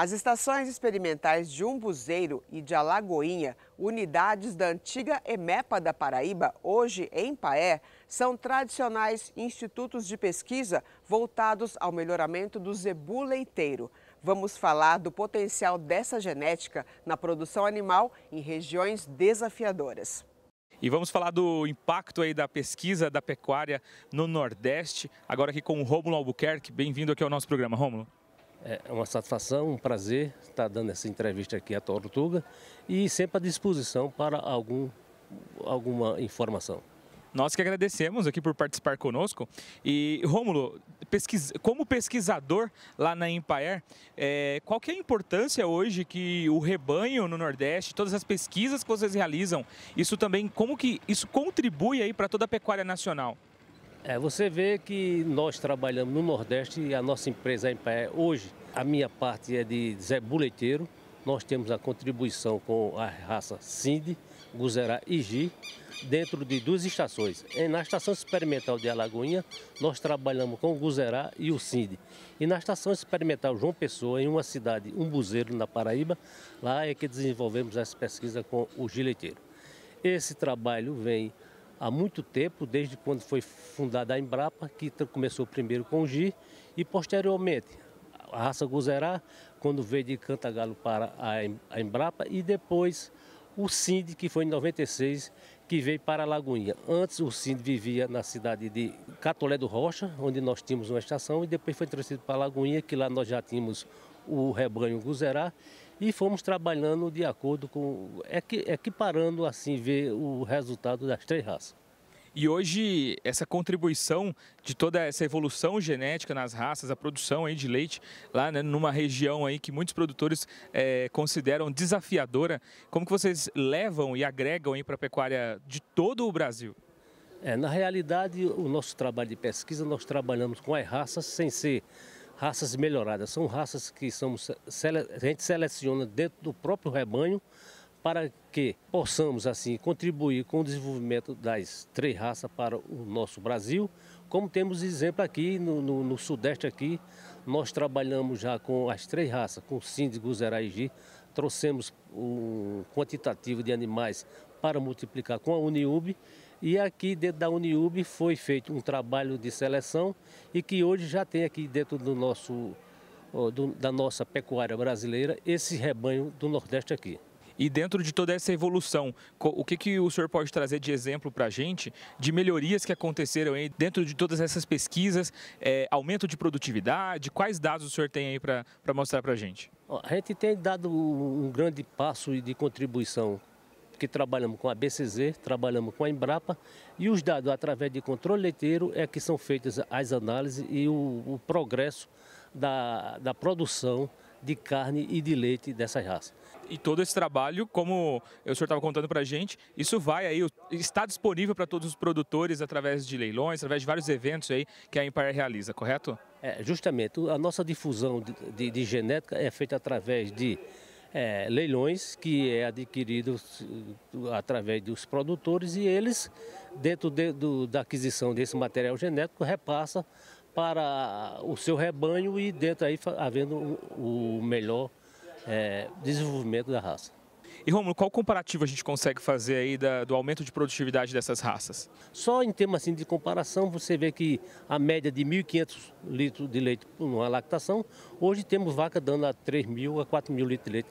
As estações experimentais de Umbuzeiro e de Alagoinha, unidades da antiga EMEPA da Paraíba, hoje em Paé, são tradicionais institutos de pesquisa voltados ao melhoramento do zebu leiteiro. Vamos falar do potencial dessa genética na produção animal em regiões desafiadoras. E vamos falar do impacto aí da pesquisa da pecuária no Nordeste, agora aqui com o Rômulo Albuquerque. Bem-vindo aqui ao nosso programa, Rômulo. É, é uma satisfação, um prazer estar dando essa entrevista aqui à Tortuga e sempre à disposição para algum, alguma informação. Nós que agradecemos aqui por participar conosco. E, Rômulo, pesquis... como pesquisador lá na Empaer, é... qual que é a importância hoje que o rebanho no Nordeste, todas as pesquisas que vocês realizam, isso também, como que isso contribui aí para toda a pecuária nacional? É, você vê que nós trabalhamos no Nordeste e a nossa empresa, em pé. hoje, a minha parte é de Zé Buleteiro. Nós temos a contribuição com a raça Cindy, Guzerá e Gi, dentro de duas estações. É, na estação experimental de Alagoinha, nós trabalhamos com o Guzerá e o Cindy. E na estação experimental João Pessoa, em uma cidade, Umbuzeiro, na Paraíba, lá é que desenvolvemos essa pesquisa com o gileteiro. Esse trabalho vem há muito tempo, desde quando foi fundada a Embrapa, que começou primeiro com o GI e posteriormente a raça Guzerá, quando veio de Cantagalo para a Embrapa e depois o CIND, que foi em 96, que veio para a Lagoinha. Antes o CIND vivia na cidade de Catolé do Rocha, onde nós tínhamos uma estação, e depois foi transferido para a Lagoinha, que lá nós já tínhamos o rebanho Guzerá e fomos trabalhando de acordo com, equiparando assim, ver o resultado das três raças. E hoje, essa contribuição de toda essa evolução genética nas raças, a produção aí de leite, lá né, numa região aí que muitos produtores é, consideram desafiadora, como que vocês levam e agregam para a pecuária de todo o Brasil? É, na realidade, o nosso trabalho de pesquisa, nós trabalhamos com as raças sem ser raças melhoradas, são raças que somos a gente seleciona dentro do próprio rebanho para que possamos assim contribuir com o desenvolvimento das três raças para o nosso Brasil. Como temos exemplo aqui no, no, no Sudeste aqui, nós trabalhamos já com as três raças, com o síndico Zeraigi, trouxemos um quantitativo de animais para multiplicar com a Uniub e aqui dentro da Uniub foi feito um trabalho de seleção e que hoje já tem aqui dentro do nosso, do, da nossa pecuária brasileira esse rebanho do Nordeste aqui. E dentro de toda essa evolução, o que, que o senhor pode trazer de exemplo para a gente de melhorias que aconteceram aí dentro de todas essas pesquisas, é, aumento de produtividade? Quais dados o senhor tem aí para mostrar para a gente? A gente tem dado um grande passo de contribuição que trabalhamos com a BCZ, trabalhamos com a Embrapa e os dados através de controle leiteiro é que são feitas as análises e o, o progresso da, da produção de carne e de leite dessas raças. E todo esse trabalho, como o senhor estava contando para a gente, isso vai aí, está disponível para todos os produtores através de leilões, através de vários eventos aí que a Empire realiza, correto? É, justamente. A nossa difusão de, de, de genética é feita através de é, leilões que é adquirido eh, através dos produtores e eles, dentro de, do, da aquisição desse material genético, repassa para o seu rebanho e dentro aí havendo o melhor é, desenvolvimento da raça. E Romulo, qual comparativo a gente consegue fazer aí da, do aumento de produtividade dessas raças? Só em termos assim, de comparação, você vê que a média de 1.500 litros de leite numa lactação, hoje temos vaca dando a 3.000 a 4.000 litros de leite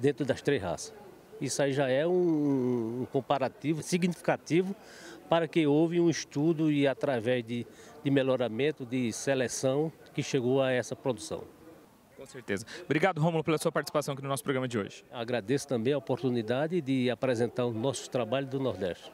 dentro das três raças. Isso aí já é um, um comparativo significativo para que houve um estudo e através de, de melhoramento, de seleção, que chegou a essa produção. Com certeza. Obrigado, Romulo, pela sua participação aqui no nosso programa de hoje. Agradeço também a oportunidade de apresentar o nosso trabalho do Nordeste.